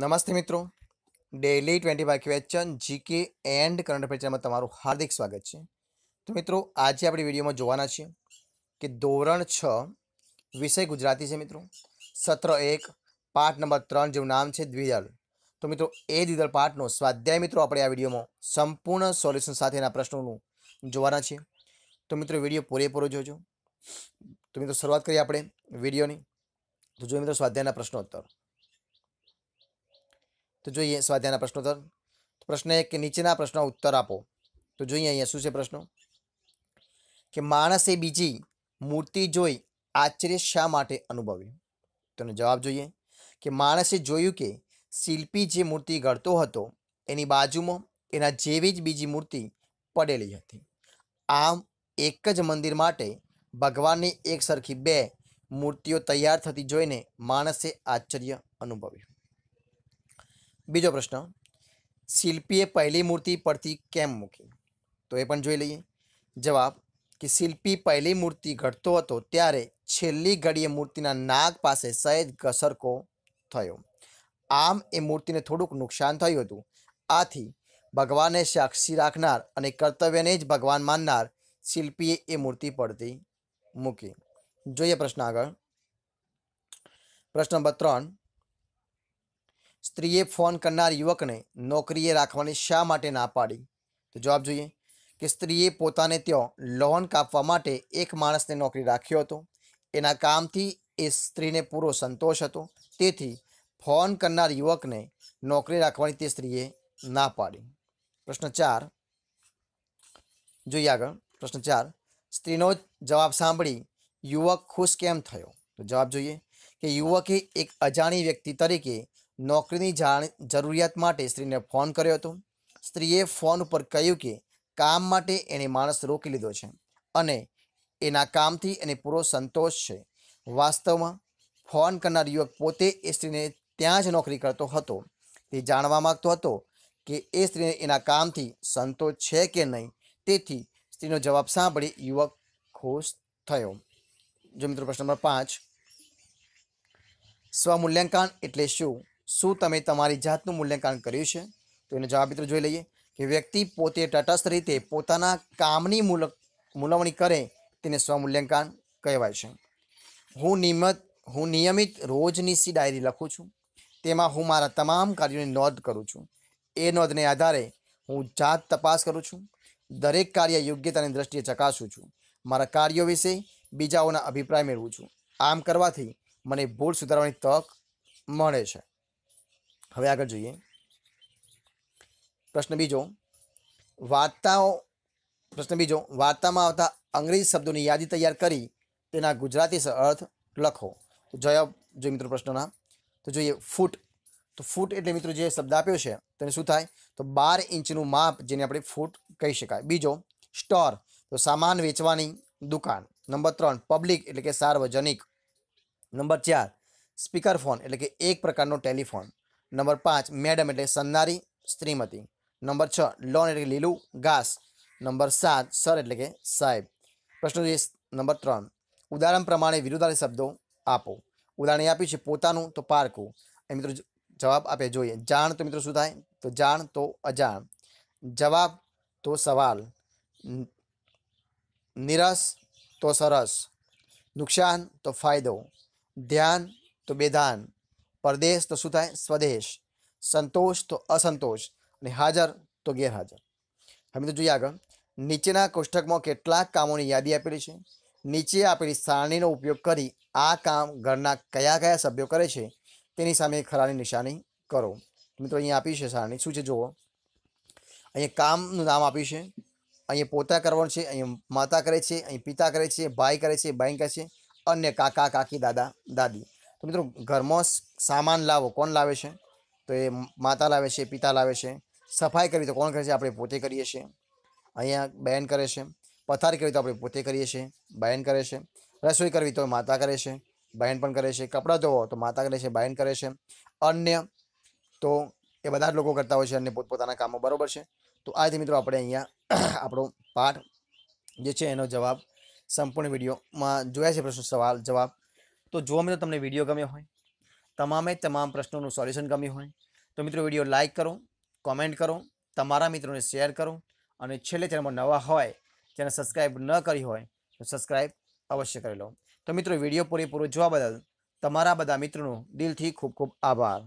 નમસ્તે મિત્રો daily twenty બાકી વેચન જીકે એન્ડ કરંટ અફેરમાં તમારું હાર્દિક સ્વાગત છે તો મિત્રો આજે આપણે વિડીયોમાં જોવાના છીએ કે ધોરણ છ વિષય ગુજરાતી છે મિત્રો સત્ર એક પાઠ નંબર ત્રણ જેવું નામ છે દ્વિદલ તો મિત્રો એ દ્વિદલ પાઠનો સ્વાધ્યાય મિત્રો આપણે આ વિડીયોમાં સંપૂર્ણ સોલ્યુશન સાથેના પ્રશ્નોનું જોવાના છીએ તો મિત્રો વિડીયો પૂરેપૂરો જોજો તો મિત્રો શરૂઆત કરીએ આપણે વિડીયોની તો જોઈએ મિત્રો સ્વાધ્યાયના પ્રશ્નોત્તર તો જોઈએ સ્વાધ્યાયના પ્રશ્નોત્તર પ્રશ્ન એક કે નીચેના પ્રશ્નો ઉત્તર આપો તો જોઈએ અહીંયા શું છે પ્રશ્નો કે માણસે બીજી મૂર્તિ જોઈ આશ્ચર્ય શા માટે અનુભવ્યું તેનો જવાબ જોઈએ કે માણસે જોયું કે શિલ્પી જે મૂર્તિ ઘડતો હતો એની બાજુમાં એના જેવી જ બીજી મૂર્તિ પડેલી હતી આમ એક જ મંદિર માટે ભગવાનની એક સરખી બે મૂર્તિઓ તૈયાર થતી જોઈને માણસે આશ્ચર્ય અનુભવ્યું બીજો પ્રશ્ન શિલ્પીએ પહેલી મૂર્તિ પડતી કેમ મૂકી તો એ પણ જોઈ લઈએ જવાબ કે શિલ્પી પહેલી મૂર્તિ ઘડતો હતો ત્યારે છેલ્લી ઘડીએ મૂર્તિના નાગ પાસે સહેજ ઘસરકો થયો આમ એ મૂર્તિને થોડુંક નુકસાન થયું હતું આથી ભગવાનને સાક્ષી રાખનાર અને કર્તવ્યને જ ભગવાન માનનાર શિલ્પીએ એ મૂર્તિ પડતી મૂકી જોઈએ પ્રશ્ન આગળ પ્રશ્ન નંબર ત્રણ સ્ત્રીએ ફોન કરનાર યુવકને નોકરીએ રાખવાની શા માટે ના પાડી તો જવાબ જોઈએ કે સ્ત્રીએ પોતાને ત્યાં લોન કાપવા માટે એક માણસને નોકરી રાખ્યો હતો એના કામથી એ સ્ત્રીને પૂરો સંતોષ હતો તેથી ફોન કરનાર યુવકને નોકરી રાખવાની તે સ્ત્રીએ ના પાડી પ્રશ્ન ચાર જોઈએ આગળ પ્રશ્ન ચાર સ્ત્રીનો જવાબ સાંભળી યુવક ખુશ કેમ થયો તો જવાબ જોઈએ કે યુવકે એક અજાણી વ્યક્તિ તરીકે નોકરીની જાણ જરૂરિયાત માટે સ્ત્રીને ફોન કર્યો હતો સ્ત્રીએ ફોન ઉપર કહ્યું કે કામ માટે એણે માણસ રોકી લીધો છે અને એના કામથી એને પૂરો સંતોષ છે વાસ્તવમાં ફોન કરનાર યુવક પોતે એ સ્ત્રીને ત્યાં જ નોકરી કરતો હતો તે જાણવા માગતો હતો કે એ સ્ત્રીને એના કામથી સંતોષ છે કે નહીં તેથી સ્ત્રીનો જવાબ સાંભળી યુવક ખુશ થયો જો મિત્રો પ્રશ્ન નંબર પાંચ સ્વમૂલ્યાંકન એટલે શું શું તમે તમારી જાતનું મૂલ્યાંકન કર્યું છે તો એનો જવાબ મિત્રો જોઈ લઈએ કે વ્યક્તિ પોતે તટસ્થ રીતે પોતાના કામની મૂલવણી કરે તેને સ્વમૂલ્યાંકન કહેવાય છે હું નિયમિત હું નિયમિત રોજનીસી ડાયરી લખું છું તેમાં હું મારા તમામ કાર્યોની નોંધ કરું છું એ નોંધને આધારે હું જાત તપાસ કરું છું દરેક કાર્ય યોગ્યતાની દ્રષ્ટિએ ચકાસું છું મારા કાર્યો વિશે બીજાઓના અભિપ્રાય મેળવું છું આમ કરવાથી મને ભૂલ સુધારવાની તક મળે છે હવે આગળ જોઈએ પ્રશ્ન બીજો વાર્તાઓ પ્રશ્ન બીજો વાર્તામાં આવતા અંગ્રેજી શબ્દોની યાદી તૈયાર કરી તેના ગુજરાતી અર્થ લખો તો જવાબ જોઈએ મિત્રો પ્રશ્નના તો જોઈએ ફૂટ તો ફૂટ એટલે મિત્રો જે શબ્દ આપ્યો છે તેને શું થાય તો બાર ઇંચનું માપ જેને આપણે ફૂટ કહી શકાય બીજો સ્ટોર તો સામાન વેચવાની દુકાન નંબર ત્રણ પબ્લિક એટલે કે સાર્વજનિક નંબર ચાર સ્પીકરફોન એટલે કે એક પ્રકારનો ટેલિફોન नंबर 5 मैडम એટલે સન્નારી સ્ત્રીમતી નંબર 6 લોન એટલે લીલું ઘાસ નંબર 7 સર એટલે કે સાહેબ પ્રશ્ન નંબર 3 ઉદાહરણ પ્રમાણે વિરુદ્ધાર્થી શબ્દો આપો ઉદાહરણ આપી છે પોતાનું તો પારકો એ મિત્રો જવાબ આપે જોઈએ જાણ તો મિત્રો શું થાય તો જાણ તો અજાણ જવાબ તો સવાલ નિરાશ તો સરસ નુકસાન તો ફાયદો ધ્યાન તો બેધાન પરદેશ તો શું થાય સ્વદેશ સંતોષ તો અસંતોષ અને હાજર તો ગેરહાજર હવે તો જોઈએ આગળ નીચેના કોષ્ટકમાં કેટલાક કામોની યાદી આપેલી છે નીચે આપેલી સારણીનો ઉપયોગ કરી આ કામ ઘરના કયા કયા સભ્યો કરે છે તેની સામે ખરાની નિશાની કરો મિત્રો અહીંયા આપી છે સારણી શું છે જુઓ અહીંયા કામનું નામ આપ્યું છે અહીંયા પોતા કરવાનું છે અહીંયા માતા કરે છે અહીં પિતા કરે છે ભાઈ કરે છે બહેન કરે છે અન્ય કાકા કાકી દાદા દાદી મિત્રો ઘરમાં સામાન લાવો કોણ લાવે છે તો એ માતા લાવે છે પિતા લાવે છે સફાઈ કરવી તો કોણ કરે છે આપણે પોતે કરીએ છીએ અહીંયા બહેન કરે છે પથાર કરવી તો આપણે પોતે કરીએ છીએ બહેન કરે છે રસોઈ કરવી તો માતા કરે છે બહેન પણ કરે છે કપડાં ધોવો તો માતા કરે છે બહેન કરે છે અન્ય તો એ બધા જ લોકો કરતા હોય છે અને પોતપોતાના કામો બરાબર છે તો આજે મિત્રો આપણે અહીંયા આપણો પાઠ જે છે એનો જવાબ સંપૂર્ણ વિડીયોમાં જોયા છે પ્રશ્ન સવાલ જવાબ તો જો મિત્રો તમને વિડીયો ગમ્યો હોય તમામે તમામ પ્રશ્નોનું સોલ્યુશન ગમ્યું હોય તો મિત્રો વિડીયો લાઇક કરો કોમેન્ટ કરો તમારા મિત્રોને શેર કરો અને છેલ્લે ચેનલમાં નવા હોય જેને સબસ્ક્રાઈબ ન કરી હોય તો સબસ્ક્રાઈબ અવશ્ય કરી લો તો મિત્રો વિડીયો પૂરેપૂરો જોવા બદલ તમારા બધા મિત્રોનો દિલથી ખૂબ ખૂબ આભાર